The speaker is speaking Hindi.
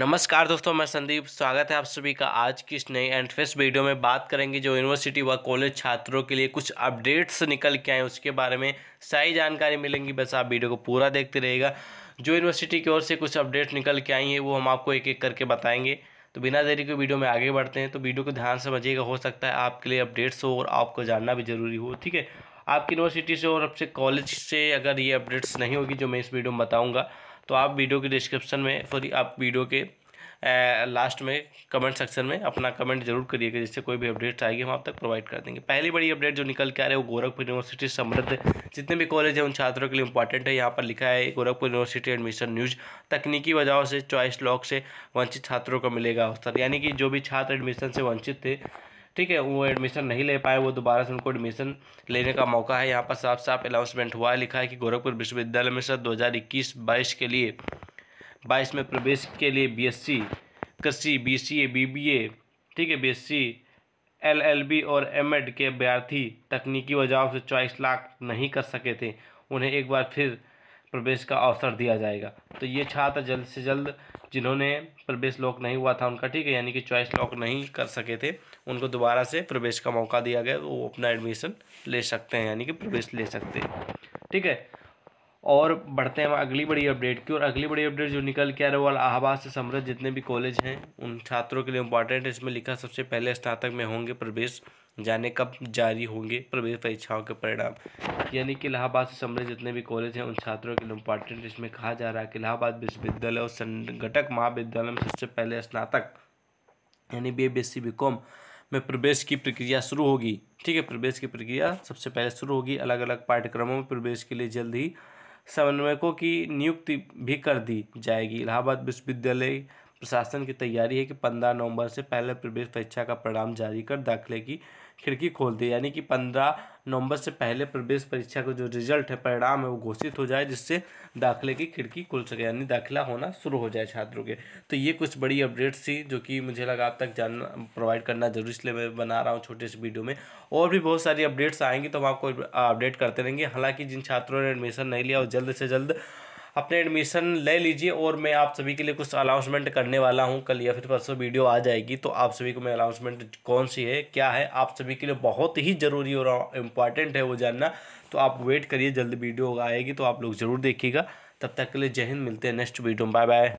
नमस्कार दोस्तों मैं संदीप स्वागत है आप सभी का आज की इस नई एंड फर्स्ट वीडियो में बात करेंगे जो यूनिवर्सिटी व कॉलेज छात्रों के लिए कुछ अपडेट्स निकल के आए उसके बारे में सारी जानकारी मिलेंगी बस आप वीडियो को पूरा देखते रहेगा जो यूनिवर्सिटी की ओर से कुछ अपडेट्स निकल के आई हैं वो हम आपको एक एक करके बताएंगे तो बिना देरी के वीडियो में आगे बढ़ते हैं तो वीडियो को ध्यान समझिएगा हो सकता है आपके लिए अपडेट्स हो और आपको जानना भी ज़रूरी हो ठीक है आपकी यूनिवर्सिटी से और आपसे कॉलेज से अगर ये अपडेट्स नहीं होगी जो मैं इस वीडियो में बताऊँगा तो आप वीडियो के डिस्क्रिप्शन में सॉरी आप वीडियो के लास्ट में कमेंट सेक्शन में अपना कमेंट जरूर करिएगा जिससे कोई भी अपडेट्स आएगी हम आप तक प्रोवाइड कर देंगे पहली बड़ी अपडेट जो निकल के आ रहे है वो गोरखपुर यूनिवर्सिटी समृद्ध जितने भी कॉलेज हैं उन छात्रों के लिए इंपॉर्टेंट है यहाँ पर लिखा है गोरखपुर यूनिवर्सिटी एडमिशन न्यूज तकनीकी वजहों से चॉइस लॉक से वंचित छात्रों को मिलेगा अवसर यानी कि जो भी छात्र एडमिशन से वंचित थे ठीक है वो एडमिशन नहीं ले पाए वो दोबारा से उनको एडमिशन लेने का मौका है यहाँ पर साफ साफ अनाउंसमेंट हुआ है लिखा है कि गोरखपुर विश्वविद्यालय में सर दो हज़ार के लिए बाईस में प्रवेश के लिए बीएससी कृषि बीसीए बीबीए ठीक है बीएससी एलएलबी और एमएड के अभ्यर्थी तकनीकी वजहों से चॉइस लाख नहीं कर सके थे उन्हें एक बार फिर प्रवेश का अवसर दिया जाएगा तो ये छात्र जल्द से जल्द जिन्होंने प्रवेश लॉक नहीं हुआ था उनका ठीक है यानी कि चॉइस लॉक नहीं कर सके थे उनको दोबारा से प्रवेश का मौका दिया गया वो अपना एडमिशन ले सकते हैं यानी कि प्रवेश ले सकते हैं ठीक है और बढ़ते हैं अगली बड़ी अपडेट की और अगली बड़ी अपडेट जो निकल के आ रहा है वो इलाहाबाद से समृद्ध जितने भी कॉलेज हैं उन छात्रों के लिए इम्पॉर्टेंट है इसमें लिखा सबसे पहले स्नातक में होंगे प्रवेश जाने कब जारी होंगे प्रवेश परीक्षाओं के परिणाम यानी कि इलाहाबाद से संबंधित जितने भी कॉलेज हैं उन छात्रों के लिए इम्पॉर्टेंट इसमें कहा जा रहा है कि इलाहाबाद विश्वविद्यालय और संगठक महाविद्यालय में सबसे पहले स्नातक यानी B B S C B com में प्रवेश की प्रक्रिया शुरू होगी ठीक है प्रवेश की प्रक्रिया सबसे पहले शुरू होगी अलग अलग पाठ्यक्रमों में प्रवेश के लिए जल्द ही समन्वयकों की नियुक्ति भी कर दी जाएगी इलाहाबाद विश्वविद्यालय प्रशासन की तैयारी है कि पंद्रह नवंबर से पहले प्रवेश परीक्षा का परिणाम जारी कर दाखिले की खिड़की खोल दी यानी कि पंद्रह नवंबर से पहले प्रवेश परीक्षा का जो रिजल्ट है परिणाम है वो घोषित हो जाए जिससे दाखिले की खिड़की खुल सके यानी दाखिला होना शुरू हो जाए छात्रों के तो ये कुछ बड़ी अपडेट्स थी जो कि मुझे लगा आप तक जानना प्रोवाइड करना जरूरी इसलिए मैं बना रहा हूँ छोटे से वीडियो में और भी बहुत सारी अपडेट्स आएंगी तो हम आपको अपडेट करते रहेंगे हालाँकि जिन छात्रों ने एडमिशन नहीं लिया वो जल्द से जल्द अपने एडमिशन ले लीजिए और मैं आप सभी के लिए कुछ अनाउंसमेंट करने वाला हूँ कल या फिर परसों वीडियो आ जाएगी तो आप सभी को मैं अनाउंसमेंट कौन सी है क्या है आप सभी के लिए बहुत ही ज़रूरी और इम्पॉर्टेंट है वो जानना तो आप वेट करिए जल्द वीडियो आएगी तो आप लोग ज़रूर देखिएगा तब तक के लिए जय हिंद मिलते हैं नेक्स्ट वीडियो बाय बाय